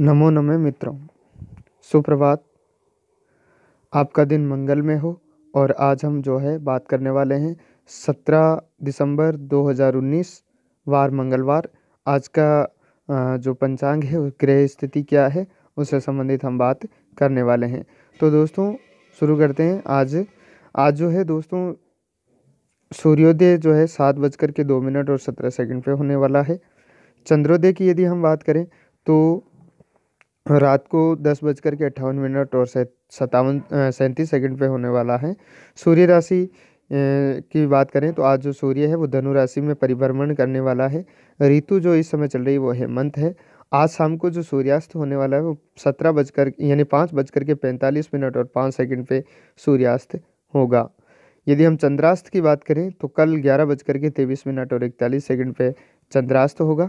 नमो नमे मित्रों सुप्रभात आपका दिन मंगल में हो और आज हम जो है बात करने वाले हैं 17 दिसंबर 2019 वार मंगलवार आज का जो पंचांग है ग्रह स्थिति क्या है उससे संबंधित हम बात करने वाले हैं तो दोस्तों शुरू करते हैं आज आज जो है दोस्तों सूर्योदय जो है सात बजकर के दो मिनट और सत्रह सेकंड पे होने वाला है चंद्रोदय की यदि हम बात करें तो रात को दस बजकर के अट्ठावन मिनट और सत्तावन सैंतीस सेकंड पे होने वाला है सूर्य राशि की बात करें तो आज जो सूर्य है वो धनु राशि में परिभ्रमण करने वाला है ऋतु जो इस समय चल रही है वो हेमंत है आज शाम को जो सूर्यास्त होने वाला है वो सत्रह बजकर यानी पाँच बजकर के पैंतालीस मिनट और पाँच सेकंड पे सूर्यास्त होगा यदि हम चंद्रास्त की बात करें तो कल ग्यारह बजकर के तेईस मिनट और इकतालीस सेकंड पे चंद्रास्त होगा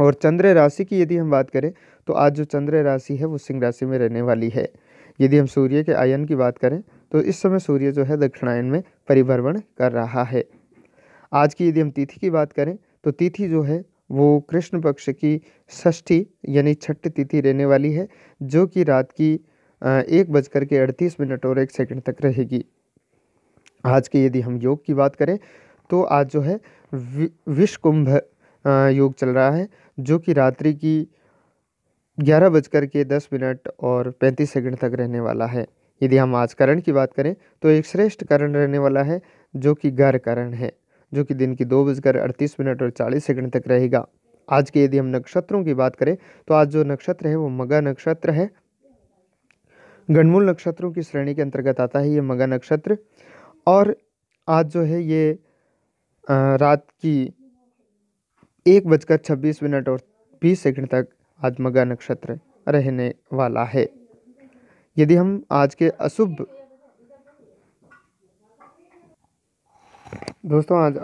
और चंद्र राशि की यदि हम बात करें तो आज जो चंद्र राशि है वो सिंह राशि में रहने वाली है यदि हम सूर्य के आयन की बात करें तो इस समय सूर्य जो है दक्षिणायन में परिभ्रमण कर रहा है आज की यदि हम तिथि की बात करें तो तिथि जो है वो कृष्ण पक्ष की षष्ठी यानी छठ तिथि रहने वाली है जो कि रात की एक बजकर के अड़तीस मिनट और एक सेकंड तक रहेगी आज के यदि हम योग की बात करें तो आज जो है विश्वकुंभ योग चल रहा है जो कि रात्रि की ग्यारह बजकर के दस मिनट और पैंतीस सेकंड तक रहने वाला है यदि हम आज करण की बात करें तो एक श्रेष्ठ करण रहने वाला है जो कि गर्भ करण है जो कि दिन की दो बजकर अड़तीस मिनट और चालीस सेकंड तक रहेगा आज के यदि हम नक्षत्रों की बात करें तो आज जो नक्षत्र है वो मगा नक्षत्र है गणमूल नक्षत्रों की श्रेणी के अंतर्गत आता है ये मगा नक्षत्र और आज जो है ये रात की एक बजकर छब्बीस मिनट और बीस सेकंड तक आत्मगा नक्षत्र रहने वाला है यदि हम आज के अशुभ दोस्तों आज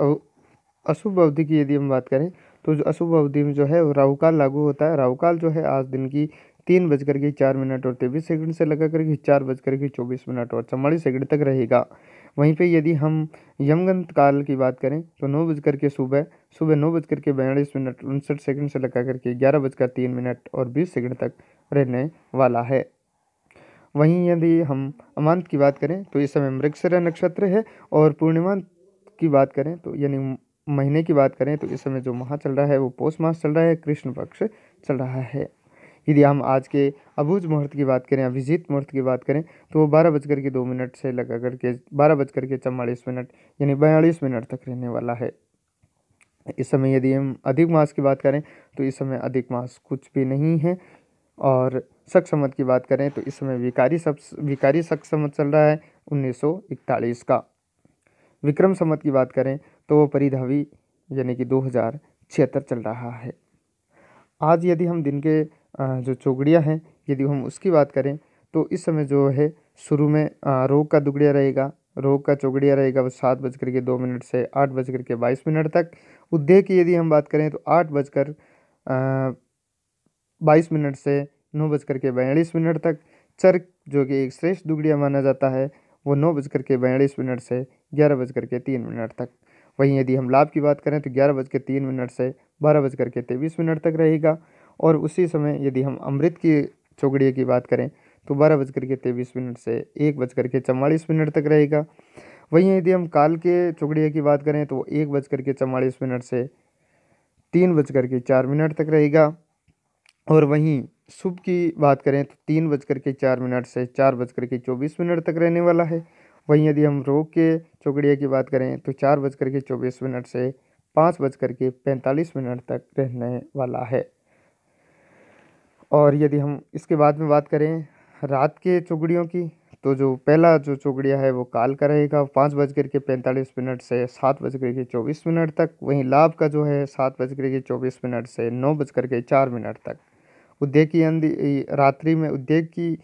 अशुभ अवधि की यदि हम बात करें तो जो अशुभ अवधि में जो है राहुकाल लागू होता है राहुकाल जो है आज दिन की तीन बजकर के चार मिनट और तेईस सेकंड से लगा करके चार बजकर के चौबीस मिनट और चौवालीस सेकंड तक रहेगा वहीं पे यदि हम यमगंत काल की बात करें तो नौ बजकर के सुबह सुबह नौ बजकर के बयालीस मिनट उनसठ सेकंड से लगा करके ग्यारह बजकर तीन मिनट और बीस सेकंड तक रहने वाला है वहीं यदि हम अमांत की बात करें तो इस समय मृगसरा नक्षत्र है और पूर्णिमा की बात करें तो यानी महीने की बात करें तो इस समय जो माह चल रहा है वो पोष मास चल रहा है कृष्ण पक्ष चल रहा है यदि हम आज के अबूज मुहूर्त की बात करें अभिजीत मुहूर्त की बात करें तो वो बारह बजकर के दो मिनट से लगा करके बारह बजकर के चवालीस मिनट यानी बयालीस मिनट तक रहने वाला है इस समय यदि हम अधिक मास की बात करें तो इस समय अधिक मास कुछ भी नहीं है और शक सम्मत की बात करें तो इस समय विकारी सब विकारी शक सम्मत चल रहा है उन्नीस का विक्रम सम्मत की बात करें तो वो परिधावी यानी कि दो चल रहा है आज यदि हम दिन के जो चौगड़िया है यदि हम उसकी बात करें तो इस समय जो है शुरू में रोग का दुगड़िया रहेगा रोग का चौकड़िया रहेगा वो सात बज करके दो मिनट से आठ बज करके बाईस मिनट तक उद्यय की यदि हम बात करें तो आठ बजकर बाईस मिनट से नौ बज करके बयालीस मिनट तक चर्क जो कि एक श्रेष्ठ दुगड़िया माना जाता है वो नौ बज करके बयालीस मिनट से ग्यारह बज करके तीन मिनट तक वहीं यदि हम लाभ की बात करें तो ग्यारह बज के तीन मिनट से बारह बज करके तेईस मिनट तक रहेगा और उसी समय यदि हम अमृत की चौगड़िए की बात करें तो बारह बजकर के तेईस मिनट से एक बजकर के चवालीस मिनट तक रहेगा वहीं यदि हम काल के चौगड़िए की बात करें तो एक बजकर के चवालीस मिनट से तीन बजकर के चार मिनट तक रहेगा और वहीं शुभ की बात करें तो तीन बजकर के चार मिनट से चार बजकर के चौबीस मिनट तक रहने वाला है वहीं यदि हम रोग के चौगड़िए की बात करें तो चार बजकर के चौबीस मिनट से पाँच बजकर के पैंतालीस मिनट तक रहने वाला है और यदि हम इसके बाद में बात करें रात के चुगड़ियों की तो जो पहला जो चुगड़िया है वो काल का रहेगा पाँच बज कर के पैंतालीस मिनट से सात बज कर के चौबीस मिनट तक वहीं लाभ का जो है सात बज कर के चौबीस मिनट से नौ बज कर के चार मिनट तक उद्योग की अंधी रात्रि में उद्योग की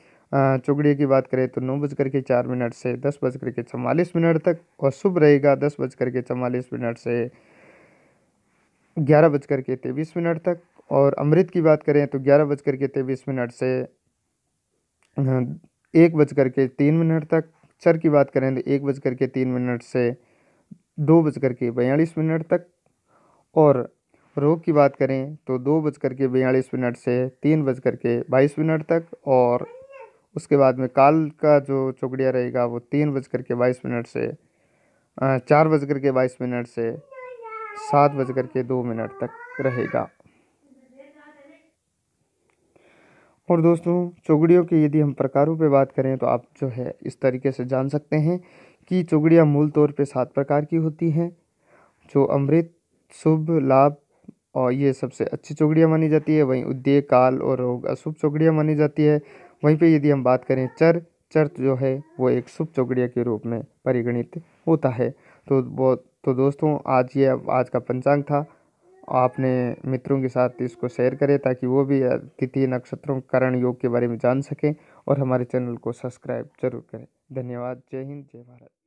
चुगड़ी की बात करें तो नौ बज कर के चार मिनट से दस बज कर के चवालीस मिनट तक और शुभ रहेगा दस बज कर के चवालीस मिनट से ग्यारह बज कर के तेईस मिनट तक और अमृत की बात करें तो ग्यारह बज के तेईस मिनट से एक बज कर के तीन मिनट तक चर की बात करें तो एक बज कर के तीन मिनट से दो बज कर के बयालीस मिनट तक और रोग की बात करें तो दो बज कर के बयालीस मिनट से तीन बज कर के बाईस मिनट तक और उसके बाद में काल का जो चौकड़िया रहेगा वो तीन बज कर के बाईस मिनट से चार बज कर के बाईस मिनट से सात बज कर के दो मिनट तक रहेगा और दोस्तों चुगड़ियों के यदि हम प्रकारों पर बात करें तो आप जो है इस तरीके से जान सकते हैं कि चुगड़ियाँ मूल तौर पर सात प्रकार की होती हैं जो अमृत शुभ लाभ और ये सबसे अच्छी चुगड़ियाँ मानी जाती है वहीं उद्य काल और रोग अशुभ चुगड़ियाँ मानी जाती है वहीं पे यदि हम बात करें चर चर जो है वो एक शुभ चुगड़िया के रूप में परिगणित होता है तो वो तो दोस्तों आज ये आज का पंचांग था आपने मित्रों के साथ इसको शेयर करें ताकि वो भी तिथि नक्षत्रों करण योग के बारे में जान सकें और हमारे चैनल को सब्सक्राइब जरूर करें धन्यवाद जय हिंद जय भारत